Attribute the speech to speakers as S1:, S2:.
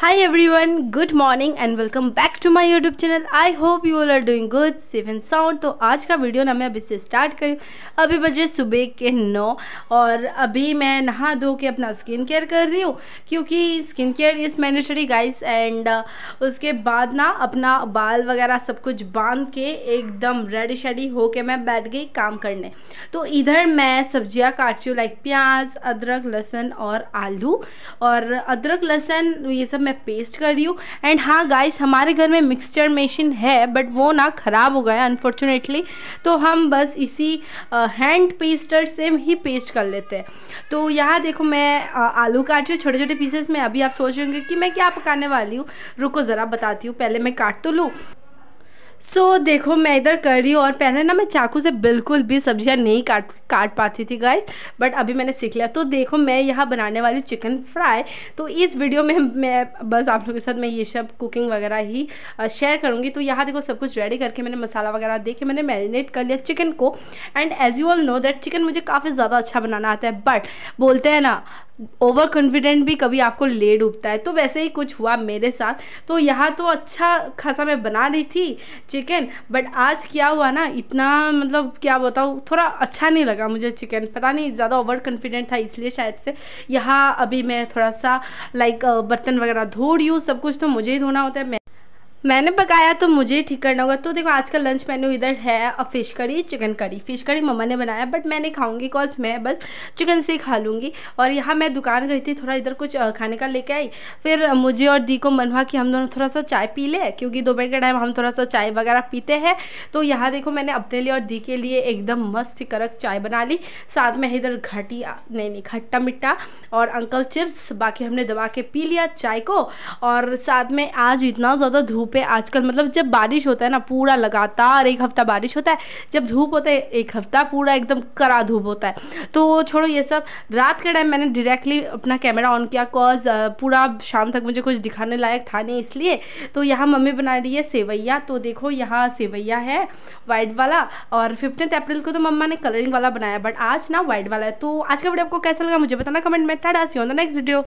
S1: high everyone good morning and welcome back to my YouTube channel I hope all are doing good safe and sound तो आज का video ना मैं अभी से start करी अभी बजे सुबह के नौ और अभी मैं नहा धो के अपना स्किन केयर कर रही हूँ क्योंकि skin care is mandatory guys and उसके बाद ना अपना बाल वगैरह सब कुछ बांध के एकदम रेडी शेडी होके मैं बैठ गई काम करने तो इधर मैं सब्जियाँ काट रही हूँ लाइक प्याज अदरक लहसुन और आलू और अदरक लहसुन ये सब मैं पेस्ट कर रही हूँ एंड हाँ गाइस हमारे घर में मिक्सचर मशीन है बट वो ना ख़राब हो गया अनफॉर्चुनेटली तो हम बस इसी हैंड पेस्टर से ही पेस्ट कर लेते हैं तो यहाँ देखो मैं आ, आलू काट रही हूँ छोटे छोटे पीसेस में अभी आप सोच रहे होंगे कि मैं क्या पकाने वाली हूँ रुको ज़रा बताती हूँ पहले मैं काट तो लूँ सो so, देखो मैं इधर कर रही हूँ और पहले ना मैं चाकू से बिल्कुल भी सब्जियाँ नहीं काट काट पाती थी गाइस बट अभी मैंने सीख लिया तो देखो मैं यहाँ बनाने वाली चिकन फ्राई तो इस वीडियो में मैं बस आप लोगों के साथ मैं ये सब कुकिंग वगैरह ही शेयर करूँगी तो यहाँ देखो सब कुछ रेडी करके मैंने मसाला वगैरह दे के मैंने मैरिनेट कर लिया चिकन को and as you all know that chicken मुझे काफ़ी ज़्यादा अच्छा बनाना आता है बट बोलते हैं ना ओवर कॉन्फिडेंट भी कभी आपको ले डूबता है तो वैसे ही कुछ हुआ मेरे साथ तो यहाँ तो अच्छा खासा मैं बना रही थी चिकन बट आज क्या हुआ ना इतना मतलब क्या बताऊँ थोड़ा अच्छा नहीं लगा मुझे चिकन पता नहीं ज़्यादा ओवर कॉन्फिडेंट था इसलिए शायद से यहाँ अभी मैं थोड़ा सा लाइक बर्तन वगैरह धो रही हूँ सब कुछ तो मुझे ही धोना होता है मैंने पकाया तो मुझे ही ठीक करना होगा तो देखो आज का लंच मेन्यू इधर है और fish curry chicken curry fish curry मम्मा ने बनाया बट मैंने खाऊंगी बिकॉज मैं बस चिकन से खा लूँगी और यहाँ मैं दुकान गई थी थोड़ा इधर कुछ खाने का लेके आई फिर मुझे और दी को मन हुआ कि हम दोनों थोड़ा सा चाय पी लें क्योंकि दोपहर के टाइम हम थोड़ा सा चाय वगैरह पीते हैं तो यहाँ देखो मैंने अपने लिए और दी के लिए एकदम मस्त करक चाय बना ली साथ में इधर घटी नहीं नहीं खट्टा मिट्टा और अंकल चिप्स बाकी हमने दबा के पी लिया चाय को और साथ में आज इतना ज़्यादा धूप पे आजकल मतलब जब बारिश होता है ना पूरा लगातार एक हफ्ता बारिश होता है जब धूप होता है एक हफ्ता पूरा एकदम कड़ा धूप होता है तो छोड़ो ये सब रात के टाइम मैंने डायरेक्टली अपना कैमरा ऑन किया कॉज पूरा शाम तक मुझे कुछ दिखाने लायक था नहीं इसलिए तो यहाँ मम्मी बना रही है सेवैया तो देखो यहाँ सेवैया है वाइट वाला और फिफ्टीन अप्रैल को तो मम्मा ने कलरिंग वाला बनाया बट आज ना वाइट वाला है तो आज का वीडियो आपको कैसा लगा मुझे बताना कमेंट में tata see on the next video